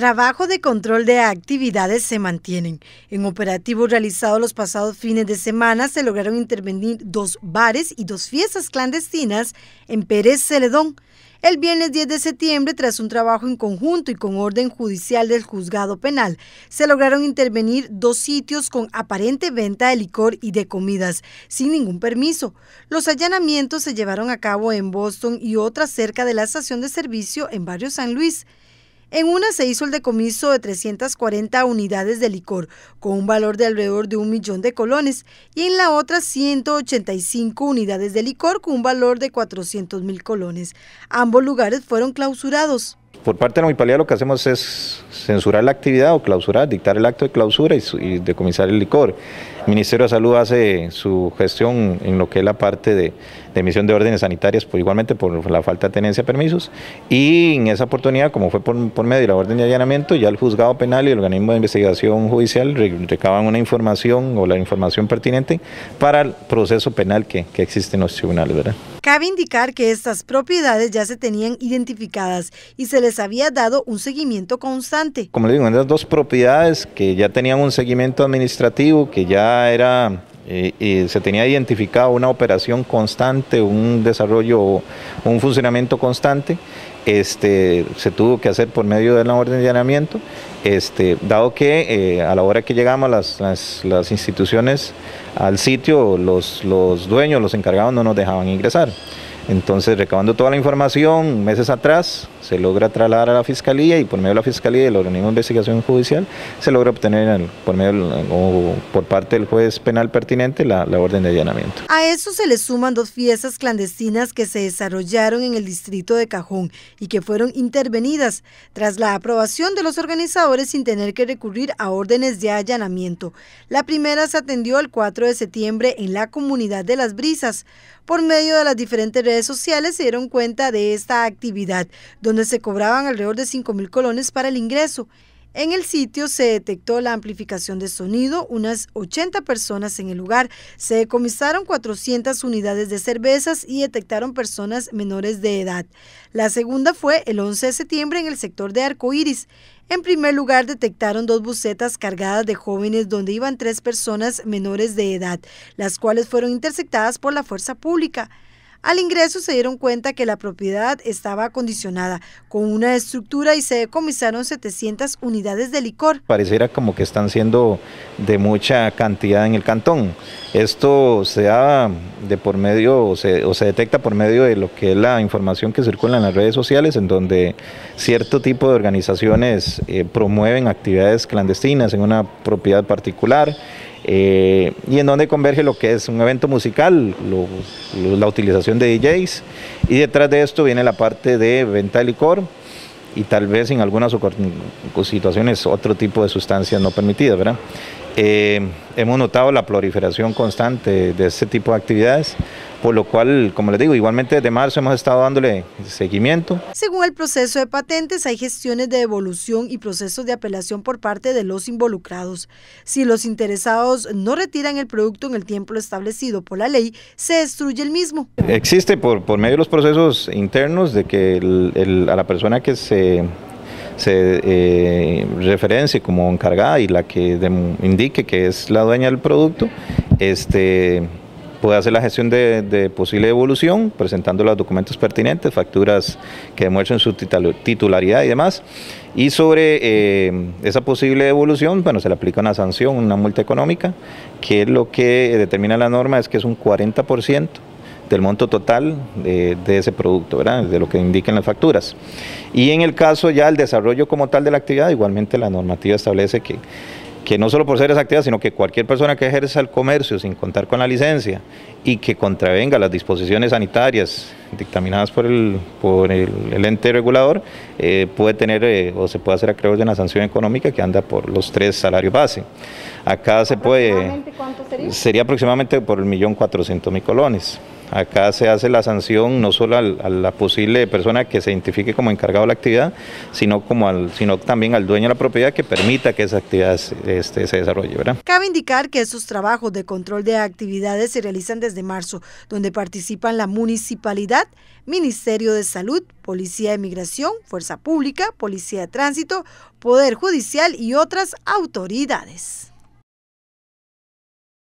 Trabajo de control de actividades se mantienen. En operativos realizados los pasados fines de semana se lograron intervenir dos bares y dos fiestas clandestinas en Pérez Celedón. El viernes 10 de septiembre, tras un trabajo en conjunto y con orden judicial del juzgado penal, se lograron intervenir dos sitios con aparente venta de licor y de comidas, sin ningún permiso. Los allanamientos se llevaron a cabo en Boston y otra cerca de la estación de servicio en Barrio San Luis. En una se hizo el decomiso de 340 unidades de licor, con un valor de alrededor de un millón de colones, y en la otra 185 unidades de licor, con un valor de 400 mil colones. Ambos lugares fueron clausurados por parte de la municipalidad lo que hacemos es censurar la actividad o clausurar, dictar el acto de clausura y, decomisar el licor. El Ministerio de Salud hace su gestión en lo que es la parte de, emisión de órdenes sanitarias, pues igualmente por la falta de tenencia de permisos. Y en esa oportunidad, como fue por, medio de la orden de allanamiento, ya el juzgado penal y el organismo de investigación judicial recaban una información o la información pertinente para el proceso penal que, que existe en los tribunales, ¿verdad? Cabe indicar que estas propiedades ya se tenían identificadas y se les había dado un seguimiento constante. Como le digo, en dos propiedades que ya tenían un seguimiento administrativo, que ya era eh, se tenía identificado una operación constante, un desarrollo, un funcionamiento constante. Este, se tuvo que hacer por medio de la orden de allanamiento, este, dado que eh, a la hora que llegamos las, instituciones al sitio, los dueños, los encargados no nos dejaban ingresar. Entonces, recabando toda la información meses atrás, se logra trasladar a la Fiscalía y por medio de la Fiscalía y del organismo de investigación judicial se logra obtener por, medio, por parte del juez penal pertinente la, orden de allanamiento. A eso se le suman dos fiestas clandestinas que se desarrollaron en el distrito de Cajón y que fueron intervenidas tras la aprobación de los organizadores sin tener que recurrir a órdenes de allanamiento. La primera se atendió el 4 de septiembre en la comunidad de Las Brisas por medio de las diferentes redes sociales se dieron cuenta de esta actividad, donde se cobraban alrededor de 5.000 colones para el ingreso. En el sitio se detectó la amplificación de sonido, unas 80 personas en el lugar, se decomisaron 400 unidades de cervezas y detectaron personas menores de edad. La segunda fue el 11 de septiembre en el sector de Arcoíris. En primer lugar, detectaron dos bucetas cargadas de jóvenes donde iban tres personas menores de edad, las cuales fueron interceptadas por la fuerza pública. Al ingreso se dieron cuenta que la propiedad estaba acondicionada con una estructura y se decomisaron 700 unidades de licor. Pareciera como que están siendo de mucha cantidad en el cantón. Esto se da de por medio o se, detecta por medio de lo que es la información que circula en las redes sociales, en donde cierto tipo de organizaciones eh, promueven actividades clandestinas en una propiedad particular. Eh, y en donde converge lo que es un evento musical, la utilización de DJs, y detrás de esto viene la parte de venta de licor y tal vez en algunas situaciones otro tipo de sustancias no permitidas, ¿verdad? Eh, hemos notado la proliferación constante de este tipo de actividades, por lo cual, como les digo, igualmente desde marzo hemos estado dándole seguimiento. Según el proceso de patentes, hay gestiones de devolución y procesos de apelación por parte de los involucrados. Si los interesados no retiran el producto en el tiempo establecido por la ley, se destruye el mismo. Existe por, por medio de los procesos internos de que a la persona que se se eh, referencie como encargada y la que indique que es la dueña del producto, este, puede hacer la gestión de, posible devolución, presentando los documentos pertinentes, facturas que demuestren su titularidad y demás. Y sobre eh, esa posible devolución, bueno, se le aplica una sanción, una multa económica, que lo que determina la norma, es que es un 40% del monto total de, ese producto, de lo que indiquen las facturas. Y en el caso ya del desarrollo como tal de la actividad, igualmente la normativa establece que que no solo por ser esa actividad, sino que cualquier persona que ejerza el comercio sin contar con la licencia y que contravenga las disposiciones sanitarias dictaminadas por el, ente regulador, eh, puede tener eh, o se puede hacer acreedor de una sanción económica que anda por los tres salarios base. Acá se puede... ¿Cuánto sería? Sería aproximadamente por el millón cuatrocientos mil colones. Acá se hace la sanción no solo a la posible persona que se identifique como encargado de la actividad, sino, sino también al dueño de la propiedad que permita que esa actividad este, se desarrolle. ¿verdad? Cabe indicar que esos trabajos de control de actividades se realizan desde marzo, donde participan la municipalidad, Ministerio de Salud, Policía de Migración, Fuerza Pública, Policía de Tránsito, Poder Judicial y otras autoridades.